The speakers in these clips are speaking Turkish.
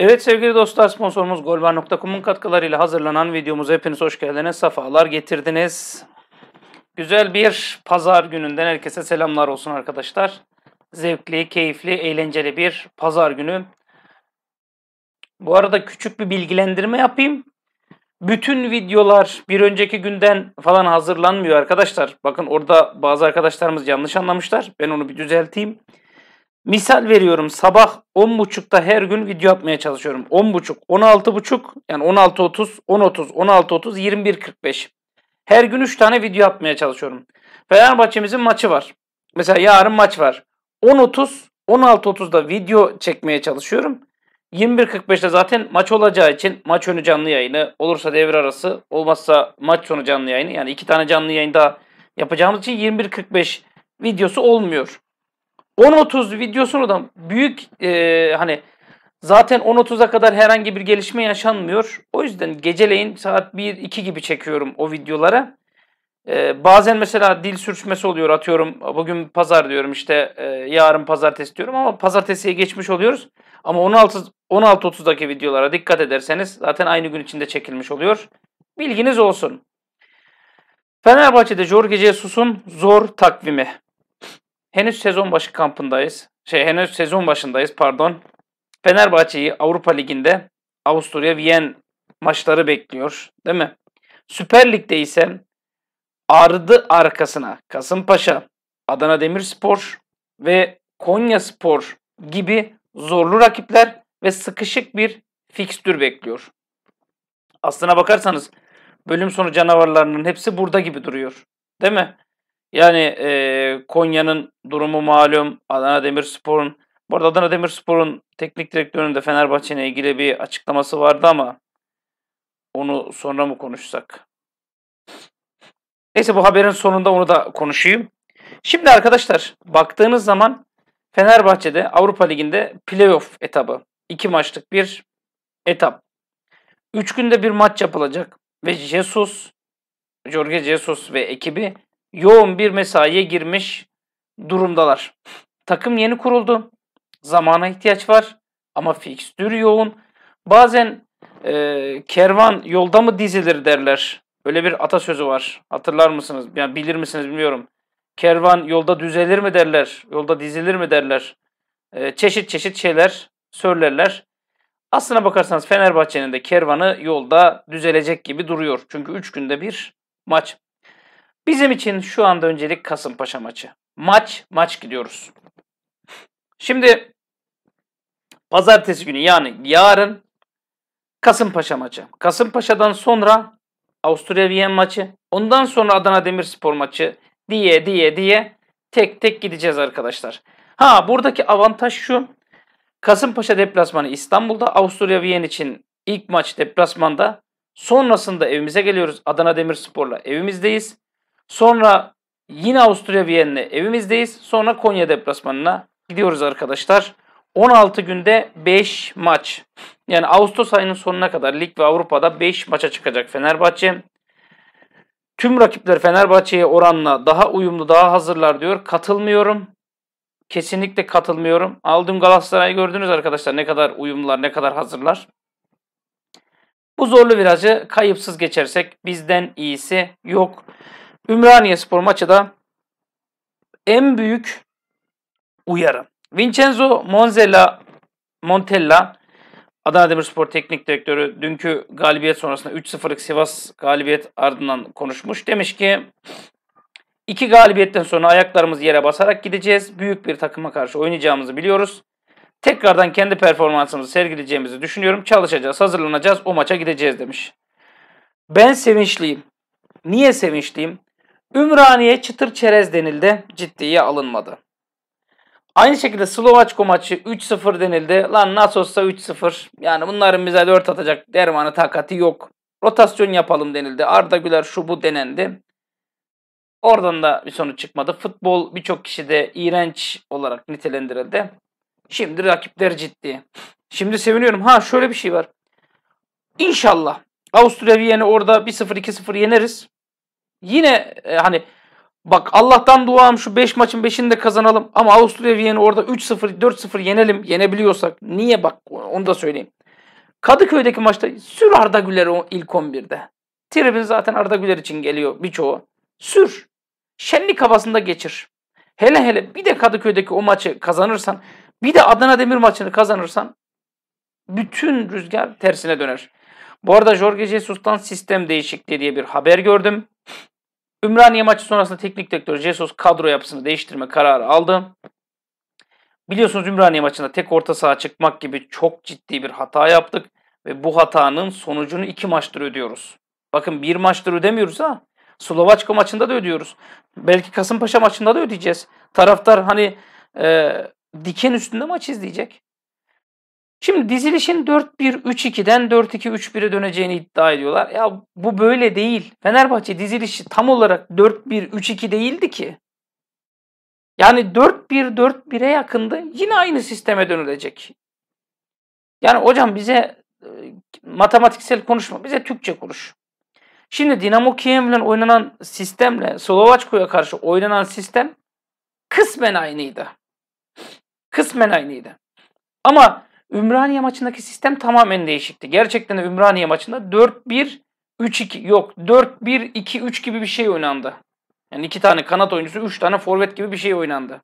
Evet sevgili dostlar sponsorumuz golvar.com'un katkılarıyla hazırlanan videomuz hepiniz hoş geldiniz. Safalar getirdiniz. Güzel bir pazar gününden herkese selamlar olsun arkadaşlar. Zevkli, keyifli, eğlenceli bir pazar günü. Bu arada küçük bir bilgilendirme yapayım. Bütün videolar bir önceki günden falan hazırlanmıyor arkadaşlar. Bakın orada bazı arkadaşlarımız yanlış anlamışlar. Ben onu bir düzelteyim. Misal veriyorum sabah 10.30'da her gün video yapmaya çalışıyorum. 10.30, 16.30 yani 16.30, 10.30, 16.30, 21.45. Her gün 3 tane video yapmaya çalışıyorum. Fenerbahçe'mizin maçı var. Mesela yarın maç var. 10.30, 16.30'da video çekmeye çalışıyorum. 21.45'te zaten maç olacağı için maç önü canlı yayını olursa devre arası olmazsa maç sonu canlı yayını yani iki tane canlı yayında yapacağımız için 21.45 videosu olmuyor. 10-30 videosunu da büyük e, hani zaten 10-30'a kadar herhangi bir gelişme yaşanmıyor. O yüzden geceleyin saat 1-2 gibi çekiyorum o videoları. E, bazen mesela dil sürçmesi oluyor atıyorum bugün pazar diyorum işte e, yarın pazartesi diyorum ama pazartesiye geçmiş oluyoruz. Ama 16 30daki videolara dikkat ederseniz zaten aynı gün içinde çekilmiş oluyor. Bilginiz olsun. Fenerbahçe'de Jorge Jesus'un zor takvimi henüz sezon başı kampındayız. Şey henüz sezon başındayız pardon. Fenerbahçe'yi Avrupa Ligi'nde Avusturya Viyen maçları bekliyor değil mi? Süper Lig'de ise ardı arkasına Kasımpaşa, Adana Demirspor ve Konya Spor gibi zorlu rakipler ve sıkışık bir fikstür bekliyor. Aslına bakarsanız bölüm sonu canavarlarının hepsi burada gibi duruyor. Değil mi? Yani e, Konya'nın durumu malum. Adana Demirspor'un bu arada Adana Demirspor'un teknik direktörünün de Fenerbahçe'yle ilgili bir açıklaması vardı ama onu sonra mı konuşsak? Neyse bu haberin sonunda onu da konuşayım. Şimdi arkadaşlar baktığınız zaman Fenerbahçe'de Avrupa Ligi'nde playoff etabı. iki maçlık bir etap. Üç günde bir maç yapılacak ve Jesus, Jorge Jesus ve ekibi yoğun bir mesaiye girmiş durumdalar. Takım yeni kuruldu. Zamana ihtiyaç var ama fikstür yoğun. Bazen e, kervan yolda mı dizilir derler. Öyle bir atasözü var. Hatırlar mısınız? Yani bilir misiniz bilmiyorum. Kervan yolda düzelir mi derler. Yolda dizilir mi derler. E, çeşit çeşit şeyler söylerler. Aslına bakarsanız Fenerbahçe'nin de kervanı yolda düzelecek gibi duruyor. Çünkü 3 günde bir maç. Bizim için şu anda öncelik Kasımpaşa maçı. Maç, maç gidiyoruz. Şimdi pazartesi günü yani yarın Kasımpaşa maçı. Kasımpaşa'dan sonra Avusturya Viyen maçı. Ondan sonra Adana Demirspor maçı diye diye diye tek tek gideceğiz arkadaşlar. Ha buradaki avantaj şu. Kasımpaşa deplasmanı İstanbul'da, Avusturya Viyen için ilk maç deplasmanda. Sonrasında evimize geliyoruz. Adana Demirspor'la evimizdeyiz. Sonra yine Avusturya Viyen'le evimizdeyiz. Sonra Konya deplasmanına gidiyoruz arkadaşlar. 16 günde 5 maç. Yani Ağustos ayının sonuna kadar lig ve Avrupa'da 5 maça çıkacak Fenerbahçe. Tüm rakipler Fenerbahçe'ye oranla daha uyumlu, daha hazırlar diyor. Katılmıyorum. Kesinlikle katılmıyorum. Aldım Galatasaray'ı gördünüz arkadaşlar. Ne kadar uyumlular, ne kadar hazırlar. Bu zorlu virajı kayıpsız geçersek bizden iyisi yok. Ümraniye Spor maçı da en büyük uyarı. Vincenzo Monzella, Montella Adana Demirspor Teknik Direktörü dünkü galibiyet sonrasında 3-0'lık Sivas galibiyet ardından konuşmuş. Demiş ki iki galibiyetten sonra ayaklarımızı yere basarak gideceğiz. Büyük bir takıma karşı oynayacağımızı biliyoruz. Tekrardan kendi performansımızı sergileyeceğimizi düşünüyorum. Çalışacağız, hazırlanacağız, o maça gideceğiz demiş. Ben sevinçliyim. Niye sevinçliyim? Ümraniye çıtır çerez denildi. Ciddiye alınmadı. Aynı şekilde Slovaçko maçı 3-0 denildi. Lan nasıl olsa 3-0. Yani bunların bize 4 atacak dermanı takati yok. Rotasyon yapalım denildi. Arda Güler şu bu denendi. Oradan da bir sonuç çıkmadı. Futbol birçok kişi de iğrenç olarak nitelendirildi. Şimdi rakipler ciddi. Şimdi seviniyorum. Ha şöyle bir şey var. İnşallah Avusturya Viyeni orada 1-0 2-0 yeneriz. Yine e, hani bak Allah'tan duam şu 5 beş maçın 5'ini de kazanalım ama Avusturya Viyana'yı orada 3-0 4-0 yenelim yenebiliyorsak. Niye bak onu da söyleyeyim. Kadıköy'deki maçta sür Arda Güler'i ilk 11'de. Tribün zaten Arda Güler için geliyor birçoğu. Sür. Şenlik kafasında geçir. Hele hele bir de Kadıköy'deki o maçı kazanırsan, bir de Adana Demir maçını kazanırsan bütün rüzgar tersine döner. Bu arada Jorge Jesus'tan sistem değişikliği diye bir haber gördüm. Ümraniye maçı sonrasında teknik direktör Jesus kadro yapısını değiştirme kararı aldı. Biliyorsunuz Ümraniye maçında tek orta saha çıkmak gibi çok ciddi bir hata yaptık ve bu hatanın sonucunu iki maçtır ödüyoruz. Bakın bir maçtır ödemiyoruz ha. Slovaçka maçında da ödüyoruz. Belki Kasımpaşa maçında da ödeyeceğiz. Taraftar hani e, diken üstünde maç izleyecek. Şimdi dizilişin 4-1-3-2'den 4-2-3-1'e döneceğini iddia ediyorlar. Ya bu böyle değil. Fenerbahçe dizilişi tam olarak 4-1-3-2 değildi ki. Yani 4-1-4-1'e yakındı. Yine aynı sisteme dönülecek. Yani hocam bize e, matematiksel konuşma, bize Türkçe konuş. Şimdi Dinamo Kiev'le oynanan sistemle Slovaçko'ya karşı oynanan sistem kısmen aynıydı. Kısmen aynıydı. Ama Ümraniye maçındaki sistem tamamen değişikti. Gerçekten de Ümraniye maçında 4-1 3-2 yok 4-1-2-3 gibi bir şey oynandı. Yani iki tane kanat oyuncusu, üç tane forvet gibi bir şey oynandı.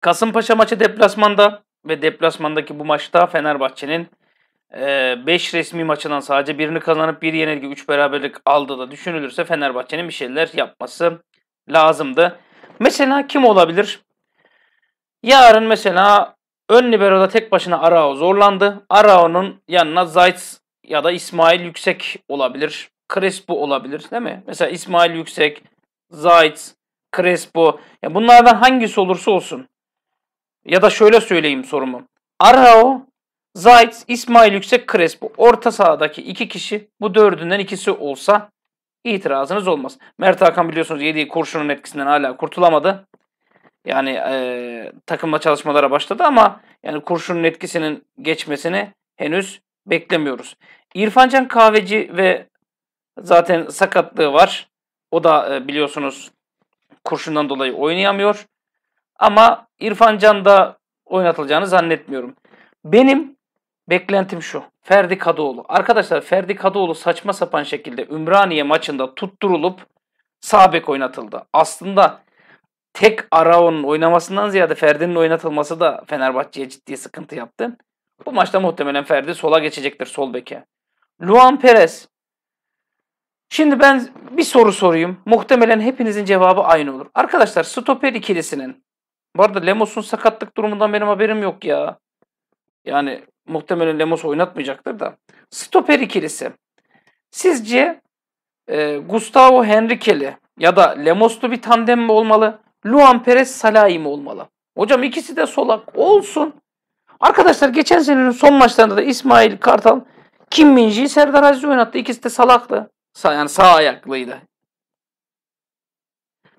Kasımpaşa maçı deplasmanda ve deplasmandaki bu maçta Fenerbahçe'nin 5 e, resmi maçından sadece birini kazanıp bir yenilgi 3 beraberlik aldı da düşünülürse Fenerbahçe'nin bir şeyler yapması lazımdı. Mesela kim olabilir? Yarın mesela Ön libero'da tek başına Arao zorlandı. Arao'nun yanına Zayt ya da İsmail Yüksek olabilir. Crespo olabilir değil mi? Mesela İsmail Yüksek, Zayt, Crespo. Ya bunlardan hangisi olursa olsun. Ya da şöyle söyleyeyim sorumu. Arao, Zayt, İsmail Yüksek, Crespo. Orta sahadaki iki kişi bu dördünden ikisi olsa itirazınız olmaz. Mert Hakan biliyorsunuz yediği kurşunun etkisinden hala kurtulamadı yani e, takımla çalışmalara başladı ama yani kurşunun etkisinin geçmesini henüz beklemiyoruz. İrfancan Kahveci ve zaten sakatlığı var. O da e, biliyorsunuz kurşundan dolayı oynayamıyor. Ama İrfancan da oynatılacağını zannetmiyorum. Benim beklentim şu. Ferdi Kadıoğlu. Arkadaşlar Ferdi Kadıoğlu saçma sapan şekilde Ümraniye maçında tutturulup sağ bek oynatıldı. Aslında tek Arao'nun oynamasından ziyade Ferdi'nin oynatılması da Fenerbahçe'ye ciddi sıkıntı yaptı. Bu maçta muhtemelen Ferdi sola geçecektir sol beke. Luan Perez. Şimdi ben bir soru sorayım. Muhtemelen hepinizin cevabı aynı olur. Arkadaşlar stoper ikilisinin. Bu arada Lemos'un sakatlık durumundan benim haberim yok ya. Yani muhtemelen Lemos oynatmayacaktır da. Stoper ikilisi. Sizce e, Gustavo Henrique'li ya da Lemos'lu bir tandem mi olmalı? Luan Perez Salahi olmalı? Hocam ikisi de solak. Olsun. Arkadaşlar geçen senenin son maçlarında da İsmail Kartal Kim Minji'yi Serdar Aziz oynattı. İkisi de salaktı. Sa yani sağ ayaklıydı.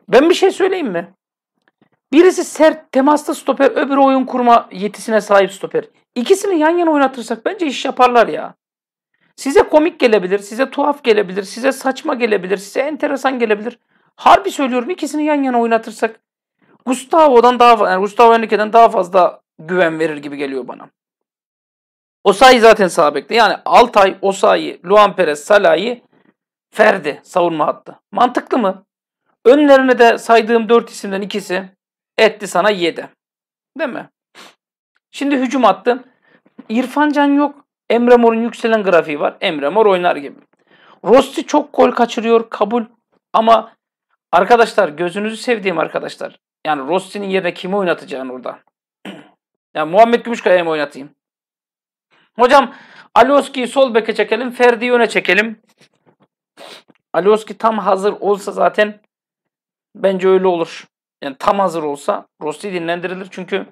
Ben bir şey söyleyeyim mi? Birisi sert temaslı stoper, öbürü oyun kurma yetisine sahip stoper. İkisini yan yana oynatırsak bence iş yaparlar ya. Size komik gelebilir, size tuhaf gelebilir, size saçma gelebilir, size enteresan gelebilir. Harbi söylüyorum ikisini yan yana oynatırsak Gustavo'dan daha yani Gustavo Henrique'den daha fazla güven verir gibi geliyor bana. Osayi zaten sabekte Yani Altay, Osayi, Luan Perez, Salah'ı Ferdi savunma hattı. Mantıklı mı? Önlerine de saydığım dört isimden ikisi etti sana yedi. Değil mi? Şimdi hücum attım. İrfan Can yok. Emre Mor'un yükselen grafiği var. Emre Mor oynar gibi. Rossi çok gol kaçırıyor kabul ama Arkadaşlar gözünüzü sevdiğim arkadaşlar. Yani Rossi'nin yerine kimi oynatacaksın orada? yani Muhammed Gümüşkaya'yı mı oynatayım? Hocam Alioski'yi sol beke çekelim. Ferdi'yi öne çekelim. Alioski tam hazır olsa zaten bence öyle olur. Yani tam hazır olsa Rossi dinlendirilir çünkü.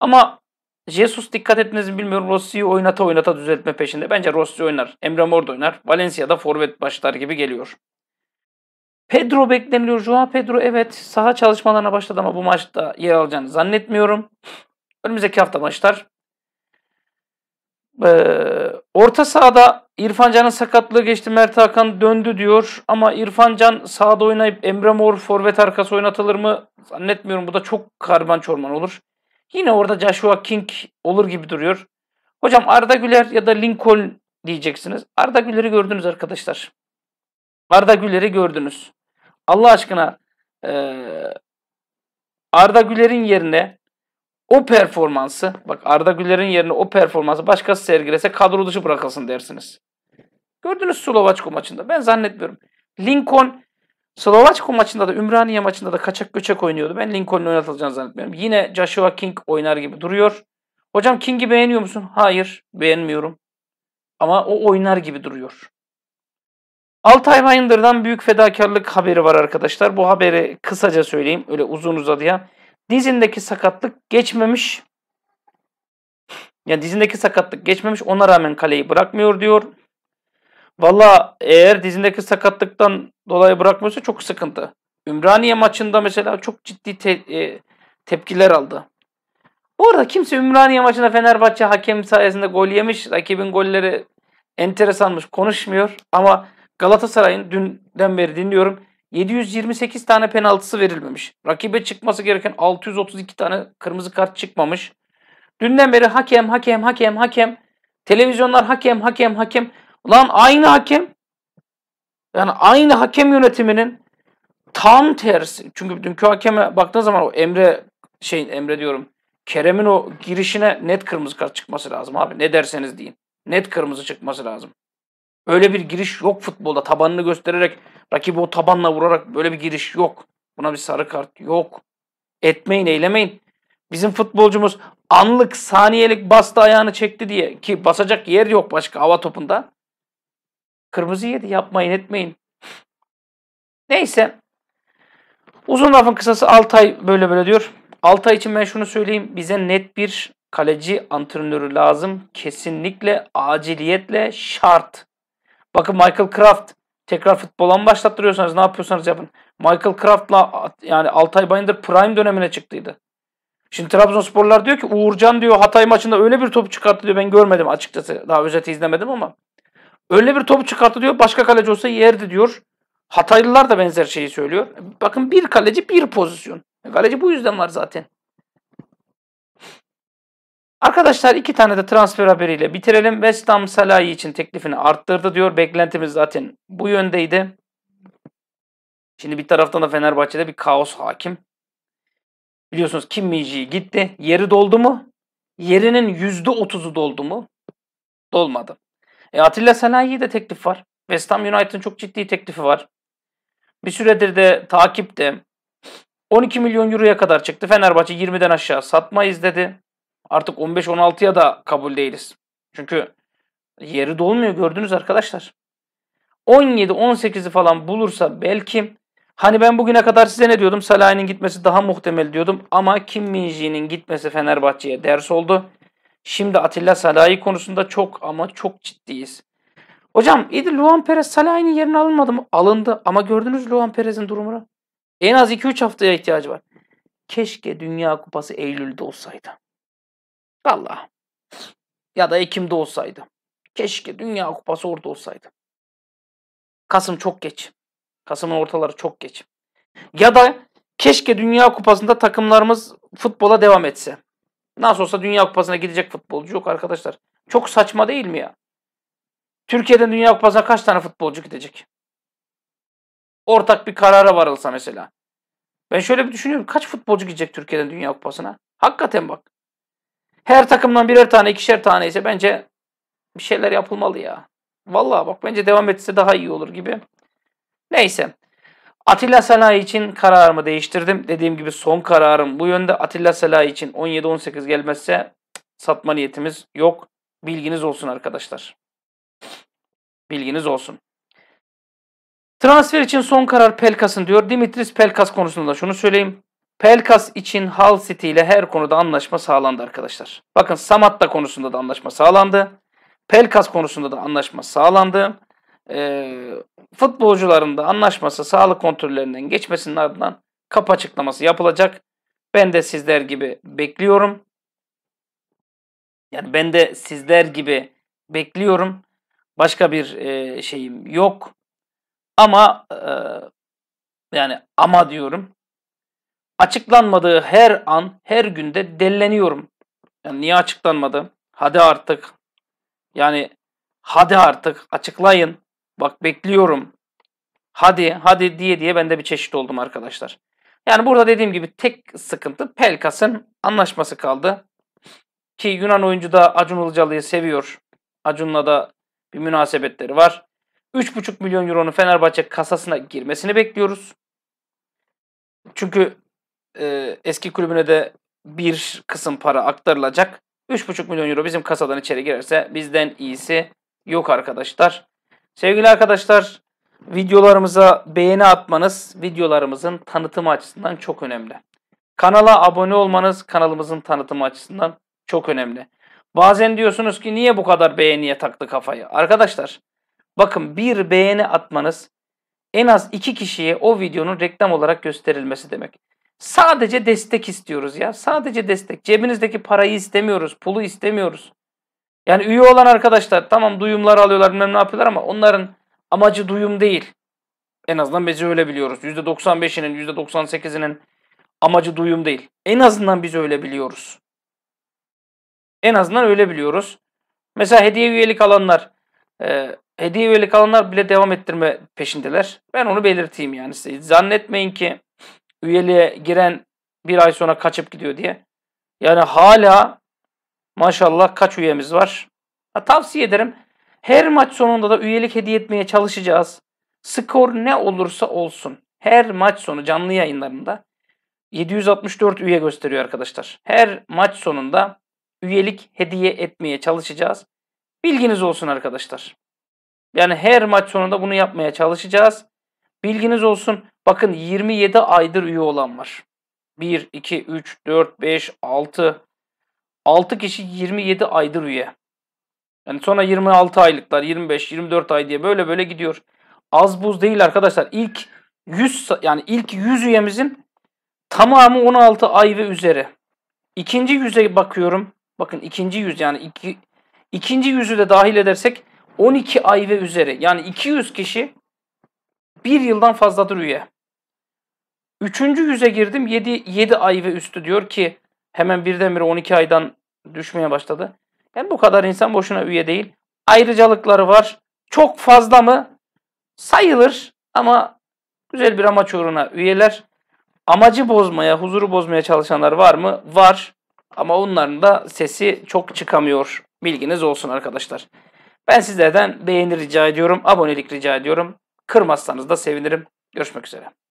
Ama Jesus dikkat etmenizi bilmiyorum. Rossi'yi oynata oynata düzeltme peşinde. Bence Rossi oynar. Emre Mor oynar. Valencia'da forvet başlar gibi geliyor. Pedro bekleniliyor. Joao Pedro evet saha çalışmalarına başladı ama bu maçta yer alacağını zannetmiyorum. Önümüzdeki hafta maçlar. Ee, orta sahada İrfan Can'ın sakatlığı geçti. Mert Hakan döndü diyor. Ama İrfan Can sahada oynayıp Emre Mor forvet arkası oynatılır mı? Zannetmiyorum. Bu da çok karman çorman olur. Yine orada Joshua King olur gibi duruyor. Hocam Arda Güler ya da Lincoln diyeceksiniz. Arda Güler'i gördünüz arkadaşlar. Arda Güler'i gördünüz. Allah aşkına e, Arda Güler'in yerine o performansı bak Arda Güler'in yerine o performansı başkası sergilese kadro dışı bırakılsın dersiniz. Gördünüz Slovaçko maçında. Ben zannetmiyorum. Lincoln Slovaçko maçında da Ümraniye maçında da kaçak göçek oynuyordu. Ben Lincoln'un oynatılacağını zannetmiyorum. Yine Joshua King oynar gibi duruyor. Hocam King'i beğeniyor musun? Hayır, beğenmiyorum. Ama o oynar gibi duruyor. Altay Bayındır'dan büyük fedakarlık haberi var arkadaşlar. Bu haberi kısaca söyleyeyim. Öyle uzun uzadıya. Dizindeki sakatlık geçmemiş. Yani dizindeki sakatlık geçmemiş. Ona rağmen kaleyi bırakmıyor diyor. Valla eğer dizindeki sakatlıktan dolayı bırakmıyorsa çok sıkıntı. Ümraniye maçında mesela çok ciddi te e tepkiler aldı. Bu arada kimse Ümraniye maçında Fenerbahçe hakem sayesinde gol yemiş. Rakibin golleri enteresanmış konuşmuyor. Ama Galatasaray'ın dünden beri dinliyorum. 728 tane penaltısı verilmemiş. Rakibe çıkması gereken 632 tane kırmızı kart çıkmamış. Dünden beri hakem, hakem, hakem, hakem. Televizyonlar hakem, hakem, hakem. Ulan aynı hakem. Yani aynı hakem yönetiminin tam tersi. Çünkü dünkü hakeme baktığın zaman o Emre şey Emre diyorum. Kerem'in o girişine net kırmızı kart çıkması lazım abi. Ne derseniz deyin. Net kırmızı çıkması lazım. Öyle bir giriş yok futbolda. Tabanını göstererek rakibi o tabanla vurarak böyle bir giriş yok. Buna bir sarı kart yok. Etmeyin, eylemeyin. Bizim futbolcumuz anlık, saniyelik bastı ayağını çekti diye ki basacak yer yok başka hava topunda. Kırmızı yedi yapmayın etmeyin. Neyse. Uzun lafın kısası Altay böyle böyle diyor. Altay için ben şunu söyleyeyim. Bize net bir kaleci antrenörü lazım. Kesinlikle aciliyetle şart. Bakın Michael Kraft tekrar futbola mı başlattırıyorsanız ne yapıyorsanız yapın. Michael Kraft'la yani Altay Bayındır prime dönemine çıktıydı. Şimdi Trabzonsporlar diyor ki Uğurcan diyor Hatay maçında öyle bir top çıkarttı diyor. Ben görmedim açıkçası. Daha özeti izlemedim ama. Öyle bir top çıkarttı diyor. Başka kaleci olsa yerdi diyor. Hataylılar da benzer şeyi söylüyor. Bakın bir kaleci bir pozisyon. Kaleci bu yüzden var zaten. Arkadaşlar iki tane de transfer haberiyle bitirelim. West Ham Salahi için teklifini arttırdı diyor. Beklentimiz zaten bu yöndeydi. Şimdi bir taraftan da Fenerbahçe'de bir kaos hakim. Biliyorsunuz Kim Miji'yi gitti. Yeri doldu mu? Yerinin %30'u doldu mu? Dolmadı. E Atilla Selahi'ye de teklif var. West Ham United'ın çok ciddi teklifi var. Bir süredir de takipte. 12 milyon euroya kadar çıktı. Fenerbahçe 20'den aşağı satmayız dedi artık 15-16'ya da kabul değiliz. Çünkü yeri dolmuyor gördünüz arkadaşlar. 17-18'i falan bulursa belki hani ben bugüne kadar size ne diyordum? Salah'ın gitmesi daha muhtemel diyordum ama Kim Minji'nin gitmesi Fenerbahçe'ye ders oldu. Şimdi Atilla Salah'ı konusunda çok ama çok ciddiyiz. Hocam İdi Luan Perez Salah'ın yerine alınmadı mı? Alındı ama gördünüz Luan Perez'in durumunu. En az 2-3 haftaya ihtiyacı var. Keşke Dünya Kupası Eylül'de olsaydı. Valla. Ya da Ekim'de olsaydı. Keşke Dünya Kupası orada olsaydı. Kasım çok geç. Kasım'ın ortaları çok geç. Ya da keşke Dünya Kupası'nda takımlarımız futbola devam etse. Nasıl olsa Dünya Kupası'na gidecek futbolcu yok arkadaşlar. Çok saçma değil mi ya? Türkiye'den Dünya Kupası'na kaç tane futbolcu gidecek? Ortak bir karara varılsa mesela. Ben şöyle bir düşünüyorum. Kaç futbolcu gidecek Türkiye'den Dünya Kupası'na? Hakikaten bak. Her takımdan birer tane, ikişer tane ise bence bir şeyler yapılmalı ya. Vallahi bak bence devam etse daha iyi olur gibi. Neyse. Atilla Sala için kararımı değiştirdim. Dediğim gibi son kararım bu yönde. Atilla Sala için 17-18 gelmezse satma niyetimiz yok. Bilginiz olsun arkadaşlar. Bilginiz olsun. Transfer için son karar Pelkas'ın diyor. Dimitris Pelkas konusunda şunu söyleyeyim. Pelkas için Hull City ile her konuda anlaşma sağlandı arkadaşlar. Bakın Samatta konusunda da anlaşma sağlandı. Pelkas konusunda da anlaşma sağlandı. E, futbolcuların da anlaşması sağlık kontrollerinden geçmesinin ardından kap açıklaması yapılacak. Ben de sizler gibi bekliyorum. Yani ben de sizler gibi bekliyorum. Başka bir e, şeyim yok. Ama e, yani ama diyorum açıklanmadığı her an, her günde delleniyorum. Yani niye açıklanmadı? Hadi artık. Yani hadi artık açıklayın. Bak bekliyorum. Hadi, hadi diye diye ben de bir çeşit oldum arkadaşlar. Yani burada dediğim gibi tek sıkıntı Pelkas'ın anlaşması kaldı. Ki Yunan oyuncu da Acun Ilıcalı'yı seviyor. Acun'la da bir münasebetleri var. 3,5 milyon euronun Fenerbahçe kasasına girmesini bekliyoruz. Çünkü e, eski kulübüne de bir kısım para aktarılacak. 3,5 milyon euro bizim kasadan içeri girerse bizden iyisi yok arkadaşlar. Sevgili arkadaşlar videolarımıza beğeni atmanız videolarımızın tanıtımı açısından çok önemli. Kanala abone olmanız kanalımızın tanıtımı açısından çok önemli. Bazen diyorsunuz ki niye bu kadar beğeniye taktı kafayı? Arkadaşlar bakın bir beğeni atmanız en az iki kişiye o videonun reklam olarak gösterilmesi demek. Sadece destek istiyoruz ya. Sadece destek. Cebinizdeki parayı istemiyoruz, pulu istemiyoruz. Yani üye olan arkadaşlar tamam duyumlar alıyorlar bilmem ne yapıyorlar ama onların amacı duyum değil. En azından biz öyle biliyoruz. %95'inin, %98'inin amacı duyum değil. En azından biz öyle biliyoruz. En azından öyle biliyoruz. Mesela hediye üyelik alanlar, e, hediye üyelik alanlar bile devam ettirme peşindeler. Ben onu belirteyim yani size. Zannetmeyin ki üyeliğe giren bir ay sonra kaçıp gidiyor diye. Yani hala maşallah kaç üyemiz var? Ha, tavsiye ederim. Her maç sonunda da üyelik hediye etmeye çalışacağız. Skor ne olursa olsun. Her maç sonu canlı yayınlarında 764 üye gösteriyor arkadaşlar. Her maç sonunda üyelik hediye etmeye çalışacağız. Bilginiz olsun arkadaşlar. Yani her maç sonunda bunu yapmaya çalışacağız. Bilginiz olsun. Bakın 27 aydır üye olan var. 1, 2, 3, 4, 5, 6. 6 kişi 27 aydır üye. Yani sonra 26 aylıklar, 25, 24 ay diye böyle böyle gidiyor. Az buz değil arkadaşlar. İlk 100 yani ilk 100 üyemizin tamamı 16 ay ve üzeri. İkinci yüze bakıyorum. Bakın ikinci yüz yani iki, ikinci yüzü de dahil edersek 12 ay ve üzeri. Yani 200 kişi bir yıldan fazladır üye. Üçüncü yüze girdim 7, 7 ay ve üstü diyor ki hemen birdenbire 12 aydan düşmeye başladı. Hem yani bu kadar insan boşuna üye değil. Ayrıcalıkları var. Çok fazla mı? Sayılır ama güzel bir amaç uğruna üyeler. Amacı bozmaya, huzuru bozmaya çalışanlar var mı? Var. Ama onların da sesi çok çıkamıyor. Bilginiz olsun arkadaşlar. Ben sizlerden beğeni rica ediyorum, abonelik rica ediyorum. Kırmazsanız da sevinirim. Görüşmek üzere.